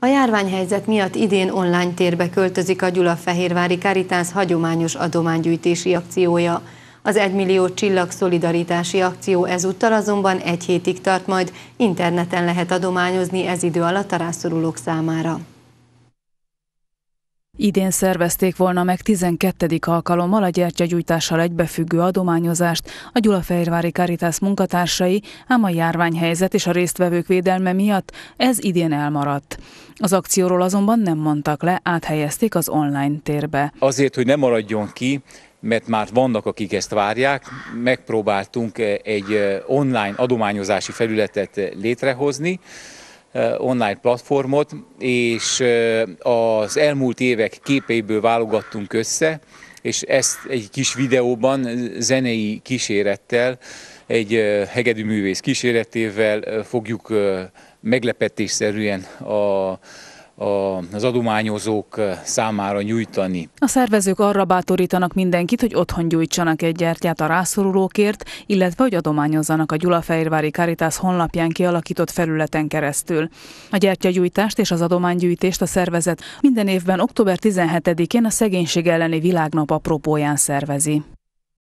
A járványhelyzet miatt idén online térbe költözik a Gyulafehérvári Karitász hagyományos adománygyűjtési akciója. Az 1 millió csillag szolidaritási akció ezúttal azonban egy hétig tart majd, interneten lehet adományozni ez idő alatt a rászorulók számára. Idén szervezték volna meg 12. alkalommal a gyertyagyújtással egybefüggő adományozást a Gyulafehérvári Caritas munkatársai, ám a járványhelyzet és a résztvevők védelme miatt ez idén elmaradt. Az akcióról azonban nem mondtak le, áthelyezték az online térbe. Azért, hogy ne maradjon ki, mert már vannak, akik ezt várják. Megpróbáltunk egy online adományozási felületet létrehozni, Eh, online platformot, és eh, az elmúlt évek képeiből válogattunk össze, és ezt egy kis videóban, eh, zenei kísérettel, egy művész kíséretével fogjuk meglepetésszerűen a az adományozók számára nyújtani. A szervezők arra bátorítanak mindenkit, hogy otthon gyújtsanak egy gyertyát a rászorulókért, illetve hogy adományozzanak a Gyulafehérvári Caritas honlapján kialakított felületen keresztül. A gyertyagyújtást és az adománygyűjtést a szervezet minden évben október 17-én a szegénység elleni világnap apropóján szervezi.